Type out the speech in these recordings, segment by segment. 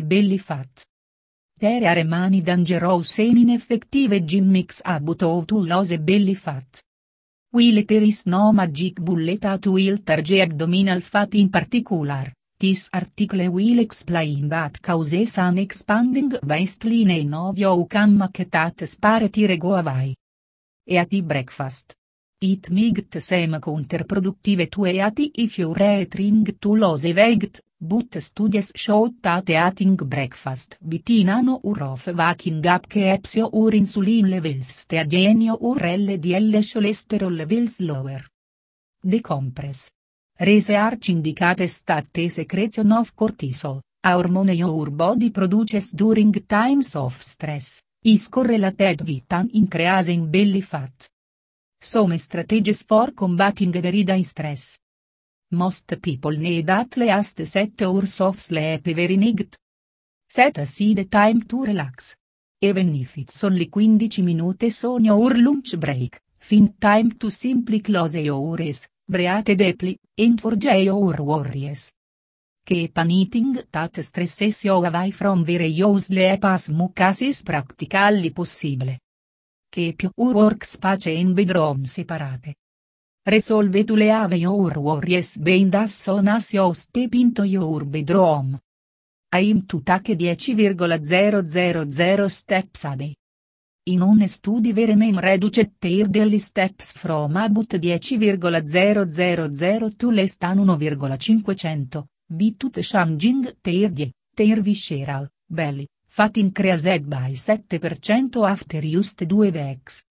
belli fat. Tere are mani Dangerous Senin Effective Gimmicks Abut belli fat. Will there is no magic bullet at will targe abdominal fat in particular. This article will explain that causes an expanding waistline in of you can make that spare tire go away. Eat breakfast. It migt sem counterproductive tue ati if you retring to lose weight, but studies showed that ating breakfast within an hour of waking up epsio ur insulin levels te agenio ur LDL cholesterol levels lower. Decompress. Research indicates that the secretion of cortisol, a hormone your body produces during times of stress, is correlated with an increase in belly fat. Some strategies for combating the Derrida stress. Most people need at least 7 hours of sleep every night. Set aside time to relax. Even if it's only 15 minutes on your lunch break, find time to simply close your eyes, breathe deeply, and forge your worries. Keep an eating that stresses you away from where you sleep as much as is practically possible che più più works pace in bedroom separate. Resolve le ave your worries behind as soon as you step into your bedroom. Aim to take 10,000 steps a day. In un study veramente reduce teir degli steps from about 10,000 to less than 1,500, bitut changing teir die, teir visceral, belly, Fatin Creased by 7% after used 2vex.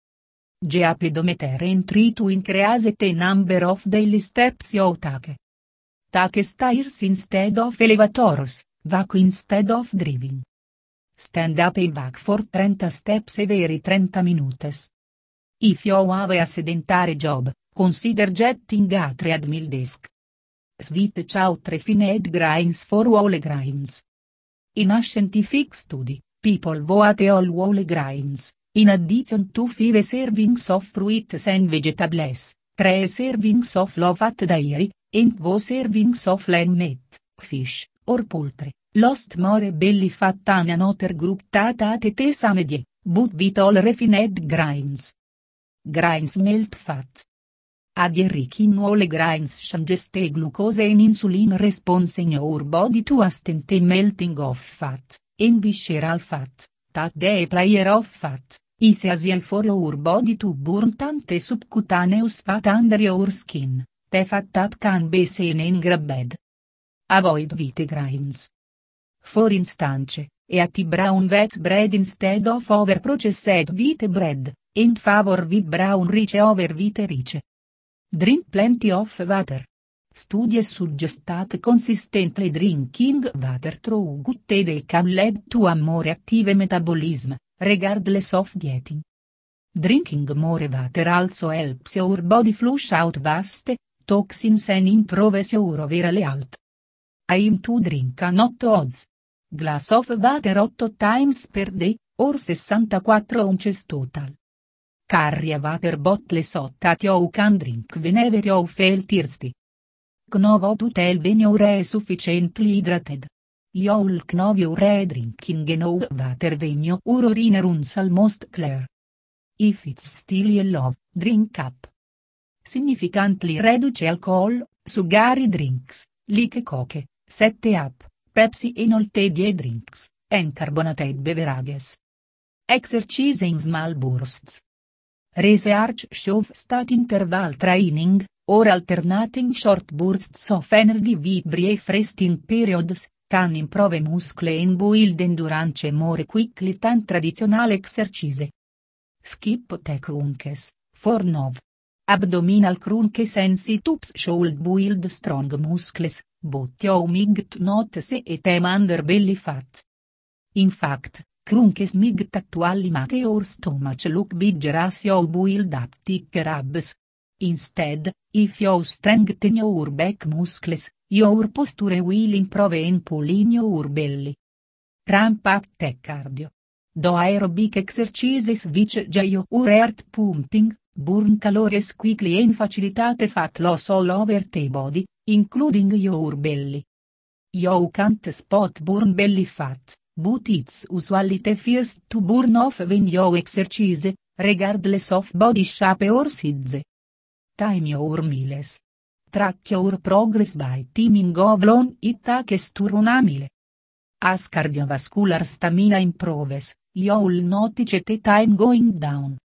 Geapedometer entry to increase the number of daily steps you take. Take stairs instead of elevators, walk instead of driving. Stand up and back for 30 steps every 30 minutes. If you have a sedentary job, consider getting a treadmill desk. Switch out refined grinds for whole grinds. In a scientific study, people vote all whole grains, in addition to five servings of fruits and vegetables, three servings of low fat dairy, and two servings of lamb meat, fish, or poultry, lost more belly fat than another group that ate the same diet, but with all refined grains. Grains melt fat, Adierich in all grains geste glucose in insulin response in your body to astent a melting of fat, in visceral fat, that the player of fat, is asiel for your body to burn tante subcutaneous fat under your skin, te fat tap can be seen in grabbed. Avoid vite grains. For instance, e eat brown wheat bread instead of over processed vite bread, in favor with brown rice over vite rice. Drink plenty of water. Studie suggestate consistently drinking water through good day can lead to a more active metabolism, regardless of dieting. Drinking more water also helps your body flush out waste, toxins and improves your overall health. Aim to drink a not odds. Glass of water 8 times per day, or 64 ounces total. Carrie water bottle sotta ou can drink whenever you feel thirsty. Knovo tutel tell when sufficiently hydrated. You'll knov you're drinking enough water when your urine runs almost clear. If it's still yellow, drink up. Significantly reduce alcohol, sugary drinks, like coke, 7 up, Pepsi and all drinks, and carbonated beverages. Exercise in small bursts rese Arch Shove stat interval training, or alternating short bursts of energy with brief resting periods, can improve muscle and build endurance more quickly than traditional exercise. Skip the crunches, for nov. Abdominal crunches and sit-ups should build strong muscles, but you might not see it am belly fat. In fact, Krunkes smig tattualli make or stomach look bigger as your build up thicker abs. Instead, if you strengthen your back muscles, your posture will improve and pull in your belly. Ramp up the cardio. Do aerobic exercises which your heart pumping, burn calories quickly and facilitate fat loss all over the body, including your belly. You can't spot burn belly fat, But its usuality first to burn off when you exercise, regardless of body shape or size. Time your miles. Track your progress by timing of long it takes to run a mile. As cardiovascular stamina improves, you'll notice the time going down.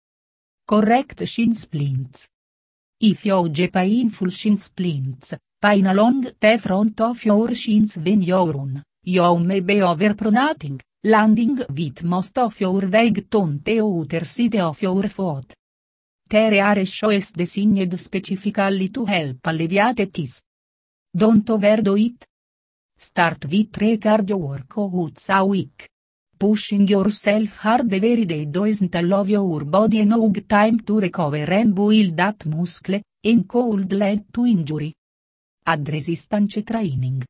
Correct shin splints. If you get painful shin splints, pain along the front of your shins when you run. You may be overpronating, landing with most of your weight on the outer side of your foot. Tere are shoes designed specifically to help alleviate this. Don't overdo it. Start with 3 cardio workouts a week. Pushing yourself hard every day doesn't allow your body enough time to recover and build up muscle, in cold lead to injury. Add resistance training.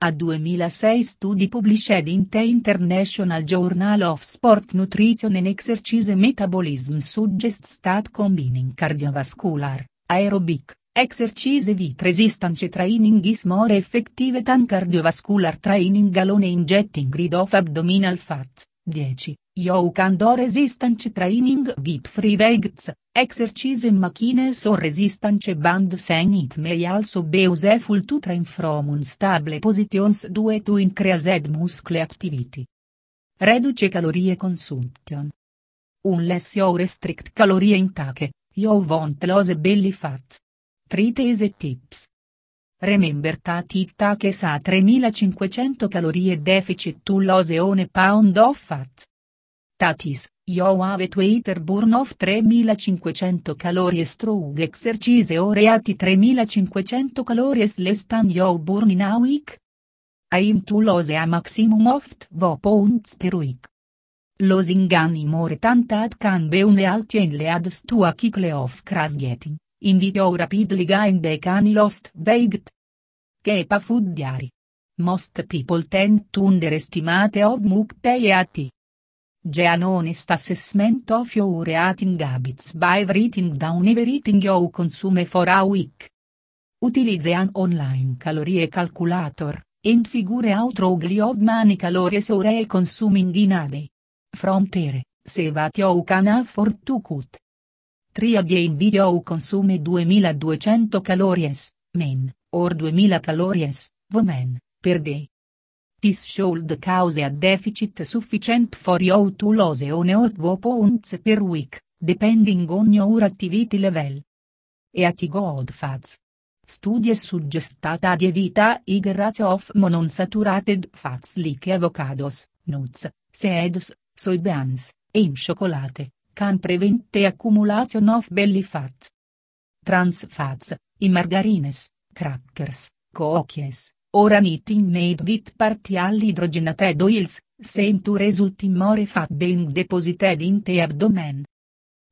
A 2006 studi published in the International Journal of Sport Nutrition and Exercise Metabolism suggests that combining cardiovascular, aerobic, exercise with resistance training is more effective than cardiovascular training alone in getting rid of abdominal fat. 10. You can do resistance training with free weights, exercise machines or resistance bands and it may also be useful to train from unstable positions due to increased muscle activity. Reduce calorie consumption. Unless you restrict calorie intake, you won't lose belly fat. Treatise tips. Remember that it takes a 3500 calorie deficit to lose one pound of fat. Tatis, io have Twitter burn off 3500 calories through exercise or at 3500 calories less than yo burn in a week? Aim to lose a maximum of 2 pounds per week. Losing any more than that can be une alti in le adds to a kickle of crash getting, in video rapidly gain back any lost weight. Keep a food diary. Most people tend to underestimate how much they eat. Geanonist assessment of your rating habits by writing down everything you consume for a week. Utilize an online calorie calculator, and figure out roughly how many calories you are consuming in a day. From there, save what you can afford to cut. 3 again video consume 2200 calories, men, or 2000 calories, women, per day. This should cause a deficit sufficient for you to lose one or two pounds per week, depending on your activity level. E Eati fats. Study is suggestata di evita i grati of monounsaturated fats like avocados, nuts, seeds, soybeans, e in cioccolate, can prevent the accumulation of belly fat. Trans fats, i margarines, crackers, cookies, Ora knitting made with partial hydrogenated oils, same to result in more fat being deposited in the abdomen.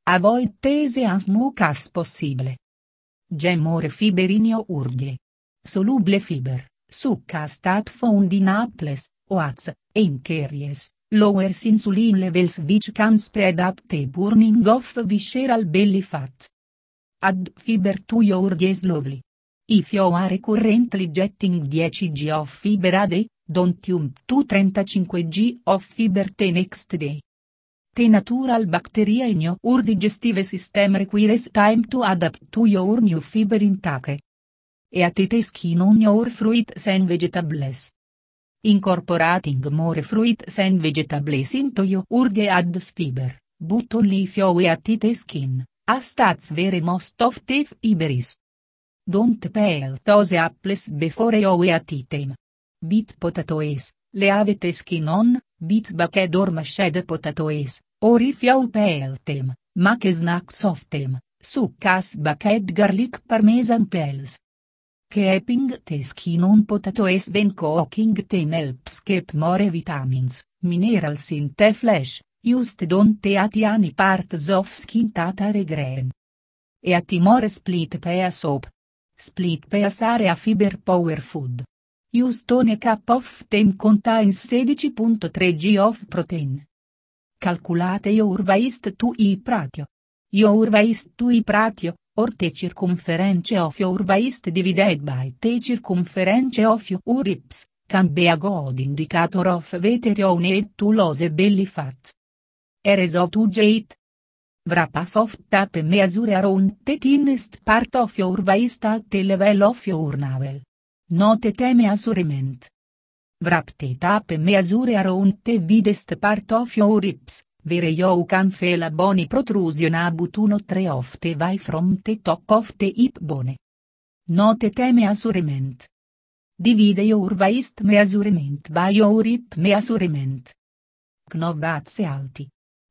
Avoid tese as much as possible. Gem more fiber in your urge. Soluble fiber, succa stat found in apples, oats, and carries, lowers insulin levels which can speed up the burning of visceral belly fat. Add fiber to your slowly. If you are currently getting 10 G of fiber a day, don't jump to 35 G of fiber the next day. The natural bacteria in your digestive system requires time to adapt to your new fiber intake. E a it skin on your fruits and vegetables. Incorporating more fruits and vegetables into your de adds fiber, but only if you at skin, as that's very most of the fiber is. Don't peel tose apples before you eat them. Bit potatoes, le avete skin on, bit baked or mashed potatoes, or if you peel them, make snacks of them, such baked garlic parmesan peels. Keeping the skin on potatoes when cooking them helps keep more vitamins, minerals in the flesh, used don't eat any parts of skin tatare are green. Eat more split pea soap. Split Peas Area Fiber Power Food. Houston Cup of Time contains 16.3 g of protein. Calculate your waste to i pratio. Your waste to i pratio, or te circumference of your waste divided by te circumference of your hips, can be a good indicator of veterione you need to lose belly fat. Ereso to jate, Vrapa Vrapasoft tape measure around the thinest part of your waist at the level of your navel. Note the measurement. Wrap the tap measure around the widest part of your hips, where you can feel a bony protrusion about 1-3 of the way from the top of the hip bone. Note the measurement. Divide your waist measurement by your hip measurement. Knob alti.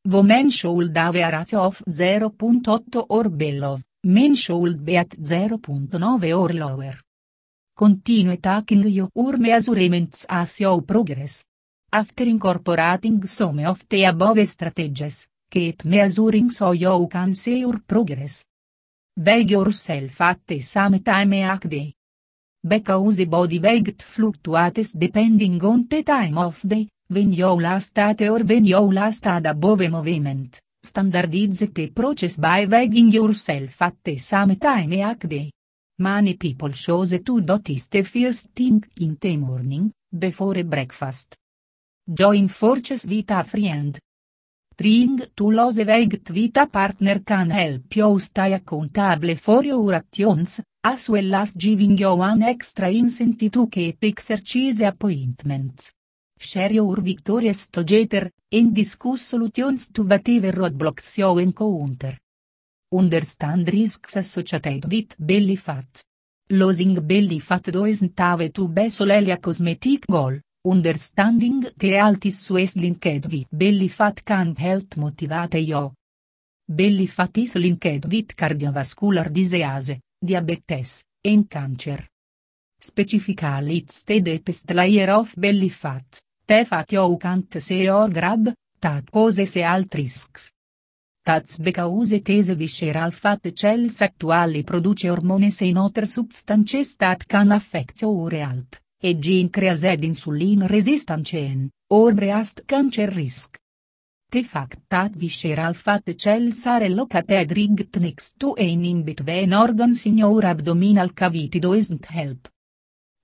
Women should have a ratio of 0.8 or below, men should be at 0.9 or lower. Continue taking your measurements as you progress. After incorporating some of the above strategies, keep measuring so you can see your progress. Weigh yourself at the same time each day. Because body weight fluctuates depending on the time of day, When you last at or when you last had above movement, standardize the process by wagging yourself at the same time each day. Many people chose to do this the first thing in the morning, before breakfast. Join forces with a friend. Trying to lose weight with a partner can help you stay accountable for your actions, as well as giving you an extra incentive to keep exercise appointments. Share ur victoria together, and discuss solutions to whatever roadblocks you encounter. Understand risks associated with belly fat. Losing belly fat doesn't have to be solely a cosmetic goal, understanding the health issues linked with belly fat can help motivate you. Belly fat is linked with cardiovascular disease, diabetes, and cancer specifica listed e pest layer of belli fat, te fat can't se or grab, tat poses se alt risks. Tats because tese visceral fat cells actuali produce hormones in other substances that can affect your alt, e gene creased insulin resistance en, or breast cancer risk. The fact that visceral fat cells are located next to and in between organs in your abdominal cavity doesn't help.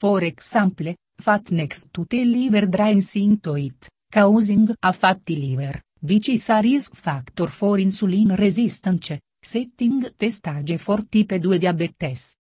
For example, fat next to the liver drains into it, causing a fatty liver, which is a risk factor for insulin resistance, setting the stage for type 2 diabetes.